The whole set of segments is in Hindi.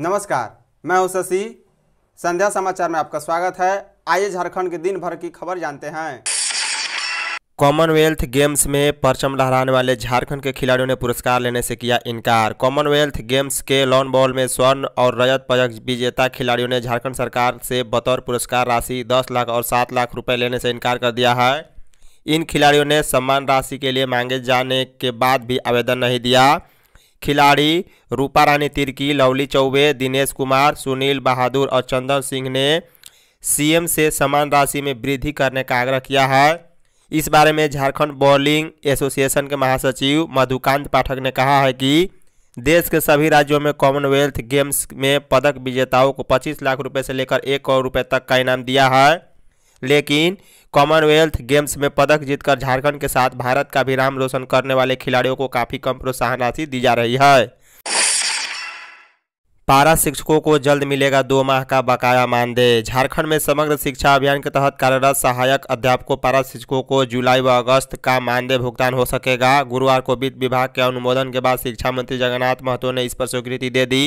नमस्कार मैं हूं शशि संध्या समाचार में आपका स्वागत है आइए झारखंड के दिन भर की खबर जानते हैं कॉमनवेल्थ गेम्स में परचम लहराने वाले झारखंड के खिलाड़ियों ने पुरस्कार लेने से किया इनकार कॉमनवेल्थ गेम्स के लॉन बॉल में स्वर्ण और रजत पदक विजेता खिलाड़ियों ने झारखंड सरकार से बतौर पुरस्कार राशि 10 लाख और 7 लाख रुपए लेने से इनकार कर दिया है इन खिलाड़ियों ने सम्मान राशि के लिए मांगे जाने के बाद भी आवेदन नहीं दिया खिलाड़ी रूपा रानी तिर्की लवली चौबे दिनेश कुमार सुनील बहादुर और चंदन सिंह ने सीएम से समान राशि में वृद्धि करने का आग्रह किया है इस बारे में झारखंड बॉलिंग एसोसिएशन के महासचिव मधुकांत पाठक ने कहा है कि देश के सभी राज्यों में कॉमनवेल्थ गेम्स में पदक विजेताओं को 25 लाख रुपए से लेकर एक करोड़ रुपए तक का इनाम दिया है लेकिन कॉमनवेल्थ गेम्स में पदक जीतकर झारखंड के साथ भारत का भी नाम रोशन करने वाले खिलाड़ियों को काफ़ी कम प्रोत्साहन राशि दी जा रही है पारा शिक्षकों को जल्द मिलेगा दो माह का बकाया मानदेय झारखंड में समग्र शिक्षा अभियान के तहत कार्यरत सहायक अध्यापकों पारा शिक्षकों को जुलाई व अगस्त का मानदेय भुगतान हो सकेगा गुरुवार को वित्त विभाग के अनुमोदन के बाद शिक्षा मंत्री जगन्नाथ महतो ने इस पर स्वीकृति दे दी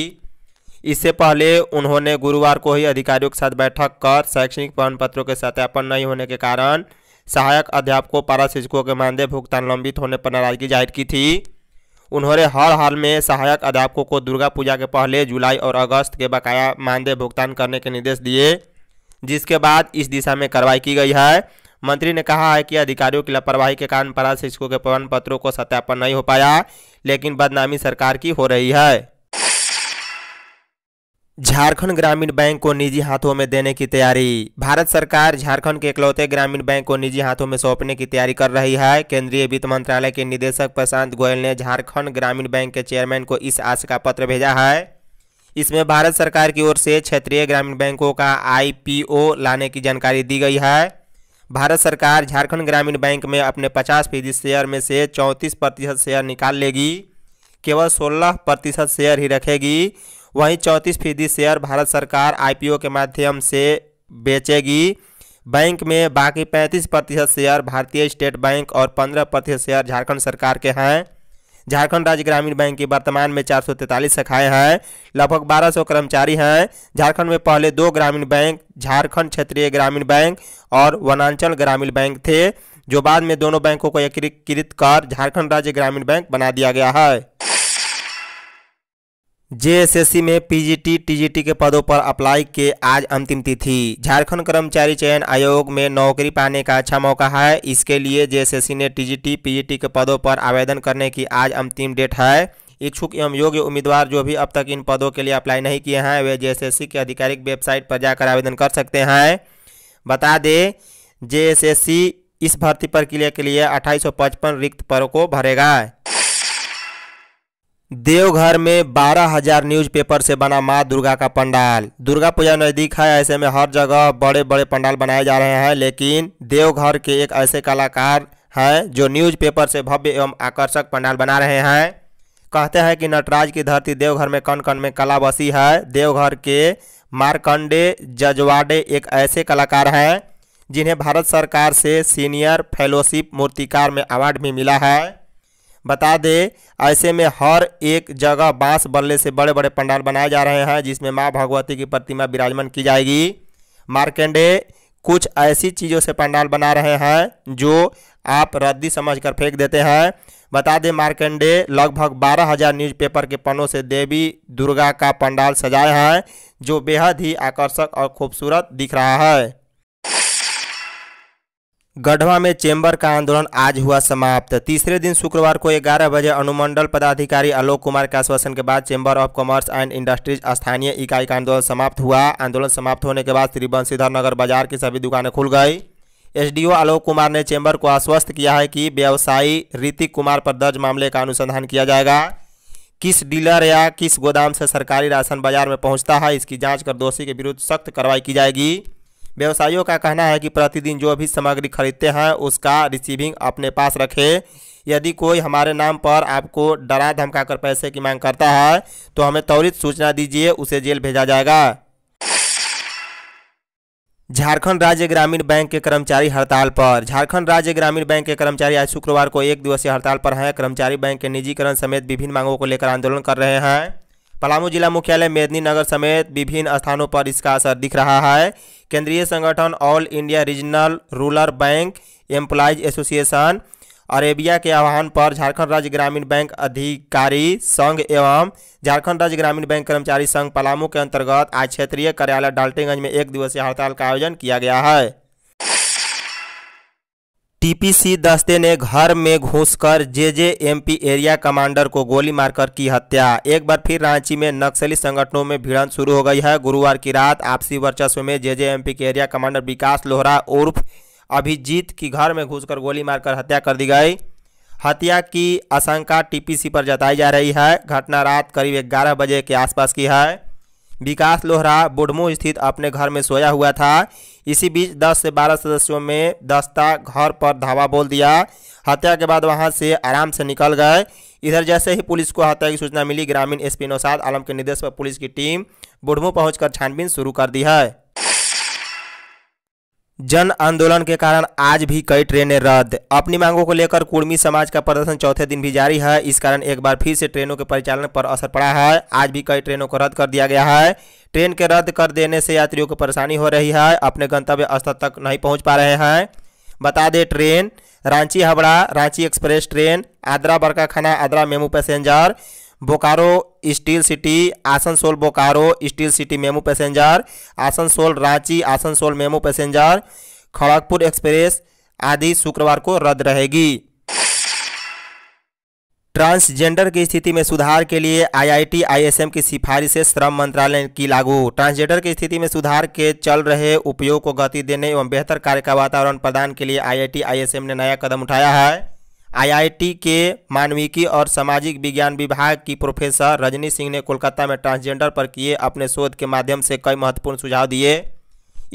इससे पहले उन्होंने गुरुवार को ही अधिकारियों के साथ बैठक कर शैक्षणिक प्रमाण पत्रों के सत्यापन नहीं होने के कारण सहायक अध्यापकों पारा शिक्षकों के मानदेय भुगतान लंबित होने पर नाराजगी जाहिर की थी उन्होंने हर हाल में सहायक अध्यापकों को दुर्गा पूजा के पहले जुलाई और अगस्त के बकाया मानदेय भुगतान करने के निर्देश दिए जिसके बाद इस दिशा में कार्रवाई की गई है मंत्री ने कहा है कि अधिकारियों की लापरवाही के कारण पारा शिक्षकों के प्रमाण पत्रों को सत्यापन नहीं हो पाया लेकिन बदनामी सरकार की हो रही है झारखंड ग्रामीण बैंक को निजी हाथों में देने की तैयारी भारत सरकार झारखंड के इकलौते ग्रामीण बैंक को निजी हाथों में सौंपने की तैयारी कर रही है केंद्रीय वित्त मंत्रालय के निदेशक प्रशांत गोयल ने झारखंड ग्रामीण बैंक के चेयरमैन को इस आश का पत्र भेजा है इसमें भारत सरकार की ओर से क्षेत्रीय ग्रामीण बैंकों का आई लाने की जानकारी दी गई है भारत सरकार झारखंड ग्रामीण बैंक में अपने पचास शेयर में से चौंतीस प्रतिशत शेयर निकाल लेगी केवल सोलह प्रतिशत शेयर ही रखेगी वहीं चौंतीस फीसदी शेयर भारत सरकार आईपीओ के माध्यम से बेचेगी बैंक में बाकी 35 प्रतिशत शेयर भारतीय स्टेट बैंक और 15 प्रतिशत शेयर झारखंड सरकार के हैं झारखंड राज्य ग्रामीण बैंक की वर्तमान में चार शाखाएं हैं लगभग 1200 कर्मचारी हैं झारखंड में पहले दो ग्रामीण बैंक झारखंड क्षेत्रीय ग्रामीण बैंक और वनांचल ग्रामीण बैंक थे जो बाद में दोनों बैंकों को एकीकृत कर झारखंड राज्य ग्रामीण बैंक बना दिया गया है जेएसएससी में पीजीटी टीजीटी के पदों पर अप्लाई के आज अंतिम तिथि झारखंड कर्मचारी चयन आयोग में नौकरी पाने का अच्छा मौका है इसके लिए जेएसएससी ने टीजीटी पीजीटी के पदों पर आवेदन करने की आज अंतिम डेट है इच्छुक एवं योग्य उम्मीदवार जो भी अब तक इन पदों के लिए अप्लाई नहीं किए हैं वे जे के आधिकारिक वेबसाइट पर जाकर आवेदन कर सकते हैं बता दें जे इस भर्ती प्रक्रिया के लिए अट्ठाईस रिक्त पदों को भरेगा देवघर में बारह हजार न्यूज़पेपर से बना माँ दुर्गा का पंडाल दुर्गा पूजा नज़दीक है ऐसे में हर जगह बड़े बड़े पंडाल बनाए जा रहे हैं लेकिन देवघर के एक ऐसे कलाकार हैं जो न्यूज़पेपर से भव्य एवं आकर्षक पंडाल बना रहे हैं कहते हैं कि नटराज की धरती देवघर में कण कण में कला बसी है देवघर के मारकंडे जजवाडे एक ऐसे कलाकार हैं जिन्हें भारत सरकार से सीनियर फेलोशिप मूर्तिकार में अवार्ड भी मिला है बता दे ऐसे में हर एक जगह बांस बल्ले से बड़े बड़े पंडाल बनाए जा रहे हैं जिसमें माँ भगवती की प्रतिमा विराजमान की जाएगी मार्केंडे कुछ ऐसी चीज़ों से पंडाल बना रहे हैं जो आप रद्दी समझकर फेंक देते हैं बता दें मार्केंडे लगभग बारह हज़ार न्यूज़पेपर के पन्नों से देवी दुर्गा का पंडाल सजाए हैं जो बेहद ही आकर्षक और खूबसूरत दिख रहा है गढ़वा में चेंबर का आंदोलन आज हुआ समाप्त तीसरे दिन शुक्रवार को 11 बजे अनुमंडल पदाधिकारी आलोक कुमार के आश्वासन के बाद chamber of commerce and industries स्थानीय इकाई का आंदोलन समाप्त हुआ आंदोलन समाप्त होने के बाद त्रिवंशीधर नगर बाजार की सभी दुकानें खुल गई एसडीओ आलोक कुमार ने चेंबर को आश्वस्त किया है कि व्यवसायी ऋतिक कुमार पर दर्ज मामले का अनुसंधान किया जाएगा किस डीलर या किस गोदाम से सरकारी राशन बाजार में पहुँचता है इसकी जाँच कर दोषी के विरुद्ध सख्त कार्रवाई की जाएगी व्यवसायियों का कहना है कि प्रतिदिन जो भी सामग्री खरीदते हैं उसका रिसीविंग अपने पास रखें यदि कोई हमारे नाम पर आपको डरा धमका कर पैसे की मांग करता है तो हमें त्वरित सूचना दीजिए उसे जेल भेजा जाएगा झारखंड राज्य ग्रामीण बैंक के कर्मचारी हड़ताल पर झारखंड राज्य ग्रामीण बैंक के कर्मचारी आज शुक्रवार को एक दिवसीय हड़ताल पर हैं कर्मचारी बैंक के निजीकरण समेत विभिन्न मांगों को लेकर आंदोलन कर रहे हैं पलामू जिला मुख्यालय मेदनी नगर समेत विभिन्न स्थानों पर इसका असर दिख रहा है केंद्रीय संगठन All India Regional Rural Bank Employees Association अरेबिया के आह्वान पर झारखंड राज्य ग्रामीण बैंक अधिकारी संघ एवं झारखंड राज्य ग्रामीण बैंक कर्मचारी संघ पलामू के अंतर्गत आज क्षेत्रीय कार्यालय डाल्टेगंज में एक दिवसीय हड़ताल का आयोजन किया गया है पीपीसी दस्ते ने घर में घुसकर जेजेएमपी एरिया कमांडर को गोली मारकर की हत्या एक बार फिर रांची में नक्सली संगठनों में भिड़ंत शुरू हो गई है गुरुवार की रात आपसी वर्चस्व में जेजेएमपी के एरिया कमांडर विकास लोहरा उर्फ अभिजीत की घर में घुसकर गोली मारकर हत्या कर दी गई हत्या की आशंका टीपीसी पर जताई जा रही है घटना रात करीब ग्यारह बजे के आसपास की है विकास लोहरा बुडमू स्थित अपने घर में सोया हुआ था इसी बीच 10 से 12 सदस्यों में दस्ता घर पर धावा बोल दिया हत्या के बाद वहां से आराम से निकल गए इधर जैसे ही पुलिस को हत्या की सूचना मिली ग्रामीण एसपी नौसाद आलम के निर्देश पर पुलिस की टीम बुढ़मू पहुंचकर छानबीन शुरू कर दी है जन आंदोलन के कारण आज भी कई ट्रेनें रद्द अपनी मांगों को लेकर कुर्मी समाज का प्रदर्शन चौथे दिन भी जारी है इस कारण एक बार फिर से ट्रेनों के परिचालन पर असर पड़ा है आज भी कई ट्रेनों को रद्द कर दिया गया है ट्रेन के रद्द कर देने से यात्रियों को परेशानी हो रही है अपने गंतव्य स्थल तक नहीं पहुँच पा रहे हैं बता दें train Ranchi Howrah Ranchi Express train Adra Barkakana Adra MEMU passenger Bokaro Steel City Asansol Bokaro Steel City MEMU passenger Asansol Ranchi Asansol MEMU passenger Kharagpur Express आदि शुक्रवार को रद्द रहेगी ट्रांसजेंडर की स्थिति में सुधार के लिए आईआईटी आईएसएम की सिफारिश से श्रम मंत्रालय की लागू ट्रांसजेंडर की स्थिति में सुधार के चल रहे उपयोग को गति देने एवं बेहतर कार्य का वातावरण प्रदान के लिए आईआईटी आईएसएम ने नया कदम उठाया है आईआईटी के मानविकी और सामाजिक विज्ञान विभाग की प्रोफेसर रजनी सिंह ने कोलकाता में ट्रांसजेंडर पर किए अपने शोध के माध्यम से कई महत्वपूर्ण सुझाव दिए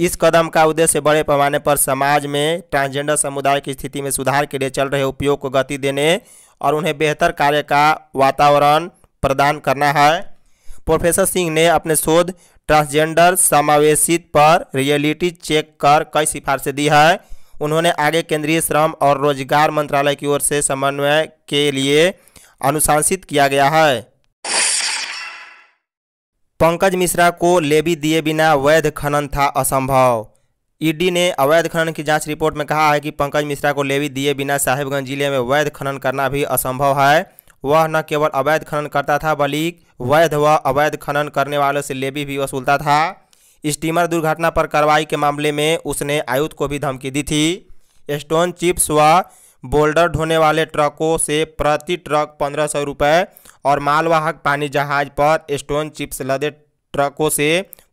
इस कदम का उद्देश्य बड़े पैमाने पर समाज में ट्रांसजेंडर समुदाय की स्थिति में सुधार के लिए चल रहे उपयोग को गति देने और उन्हें बेहतर कार्य का वातावरण प्रदान करना है प्रोफेसर सिंह ने अपने शोध ट्रांसजेंडर समावेशित पर रियलिटी चेक कर कई सिफारिशें दी है उन्होंने आगे केंद्रीय श्रम और रोजगार मंत्रालय की ओर से समन्वय के लिए अनुशासित किया गया है पंकज मिश्रा को लेबी दिए बिना वैध खनन था असंभव ईडी ने अवैध खनन की जांच रिपोर्ट में कहा है कि पंकज मिश्रा को लेवी दिए बिना साहेबगंज जिले में वैध खनन करना भी असंभव है वह न केवल अवैध खनन करता था बल्कि वैध व अवैध खनन करने वालों से लेवी भी वसूलता था स्टीमर दुर्घटना पर कार्रवाई के मामले में उसने आयुक्त को भी धमकी दी थी स्टोन चिप्स व बोल्डर ढोने वाले ट्रकों से प्रति ट्रक पंद्रह सौ रुपये और मालवाहक पानी जहाज पर स्टोन चिप्स लदे ट्रकों से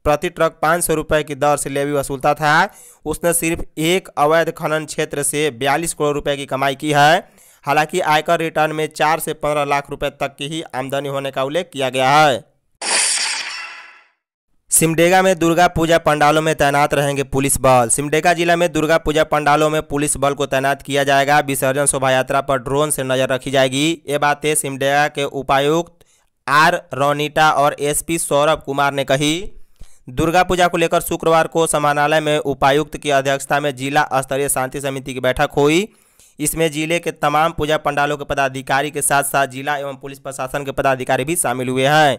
प्रति ट्रक पाँच सौ रुपये की दर से लेवी वसूलता था उसने सिर्फ एक अवैध खनन क्षेत्र से बयालीस करोड़ रुपये की कमाई की है हालांकि आयकर रिटर्न में चार से पंद्रह लाख रुपये तक की ही आमदनी होने का उल्लेख किया गया है सिमडेगा में दुर्गा पूजा पंडालों में तैनात रहेंगे पुलिस बल सिमडेगा जिला में दुर्गा पूजा पंडालों में पुलिस बल को तैनात किया जाएगा विसर्जन शोभा यात्रा पर ड्रोन से नजर रखी जाएगी ये बातें सिमडेगा के उपायुक्त आर रोनिटा और एसपी सौरभ कुमार ने कही दुर्गा पूजा को लेकर शुक्रवार को समानालय में उपायुक्त की अध्यक्षता में जिला स्तरीय शांति समिति की बैठक हुई इसमें जिले के तमाम पूजा पंडालों के पदाधिकारी के साथ साथ जिला एवं पुलिस प्रशासन के पदाधिकारी भी शामिल हुए हैं